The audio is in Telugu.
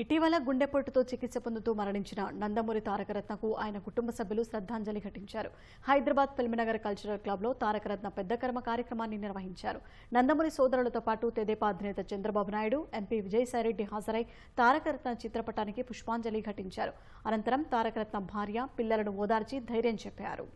ఇటీవల గుండెపోటుతో చికిత్స పొందుతూ మరణించిన నందమూరి తారకరత్నకు ఆయన కుటుంబ సభ్యులు శ్రద్ధాంజలి ఘటించారు హైదరాబాద్ ఫిల్మినగర్ కల్చరల్ క్లబ్లో తారకరత్న పెద్దకర్మ కార్యక్రమాన్ని నిర్వహించారు నందమూరి సోదరులతో పాటు తెదేపా అధినేత చంద్రబాబు నాయుడు ఎంపీ విజయసాయిరెడ్డి హాజరై తారకరత్న చిత్రపటానికి పుష్పాంజలి ఘటించారు అనంతరం తారకరత్న భార్య పిల్లలను ఓదార్చి ధైర్యం చెప్పారు